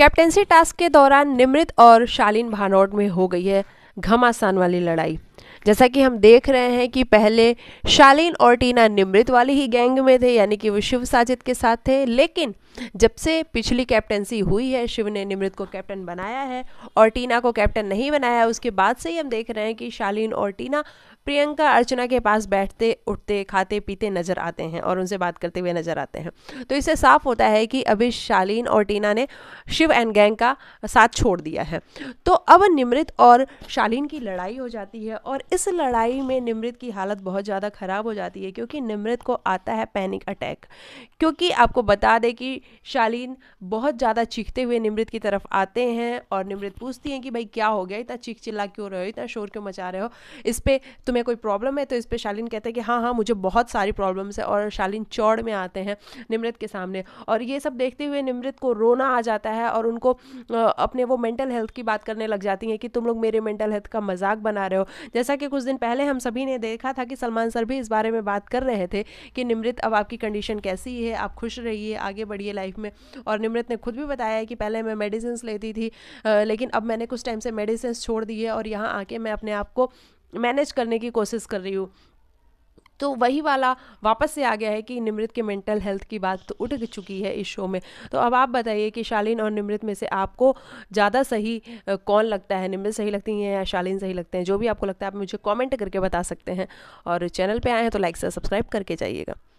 captaincy task के दौरान निमृत और शालीन भानौट में हो गई है घमासान वाली लड़ाई जैसा कि हम देख रहे हैं कि पहले शालीन और टीना निमृत वाली ही गैंग में थे यानी कि वो शिव साजिद के साथ थे लेकिन जब से पिछली कैप्टेंसी हुई है शिव ने निमृत को कैप्टन बनाया है और टीना को कैप्टन नहीं बनाया उसके बाद से ही हम देख रहे हैं कि शालीन और टीना प्रियंका अर्चना के पास बैठते उठते खाते पीते नजर आते हैं और उनसे बात करते हुए नजर आते हैं तो इससे साफ होता है कि अभी शालीन और टीना ने शिव एंड गैंग का साथ छोड़ दिया है तो अब निमृत और शालीन की लड़ाई हो जाती है और इस लड़ाई में निमृत की हालत बहुत ज़्यादा ख़राब हो जाती है क्योंकि निमृत को आता है पैनिक अटैक क्योंकि आपको बता दें कि शालीन बहुत ज़्यादा चीखते हुए निमृत की तरफ आते हैं और निमृत पूछती हैं कि भाई क्या हो गया इतना चीख चिल्ला क्यों रहे हो इतना शोर क्यों मचा रहे हो इस पर तुम्हें तुम्हें कोई प्रॉब्लम है तो इस पर शालिन कहते हैं कि हाँ हाँ मुझे बहुत सारी प्रॉब्लम्स है और शालिन चौड़ में आते हैं निमृत के सामने और ये सब देखते हुए निमृत को रोना आ जाता है और उनको अपने वो मेंटल हेल्थ की बात करने लग जाती हैं कि तुम लोग मेरे मेंटल हेल्थ का मजाक बना रहे हो जैसा कि कुछ दिन पहले हम सभी ने देखा था कि सलमान सर भी इस बारे में बात कर रहे थे कि निमृत अब आपकी कंडीशन कैसी है आप खुश रहिए आगे बढ़िए लाइफ में और निमृत ने खुद भी बताया है कि पहले मैं मेडिसिन लेती थी लेकिन अब मैंने कुछ टाइम से मेडिसिन छोड़ दिए और यहाँ आके मैं अपने आप को मैनेज करने की कोशिश कर रही हूँ तो वही वाला वापस से आ गया है कि निमृत के मेंटल हेल्थ की बात तो उठ चुकी है इस शो में तो अब आप बताइए कि शालीन और निमृत में से आपको ज़्यादा सही कौन लगता है निमृत सही लगती हैं या शालीन सही लगते हैं जो भी आपको लगता है आप मुझे कॉमेंट करके बता सकते हैं और चैनल पर आए हैं तो लाइक से सब्सक्राइब करके जाइएगा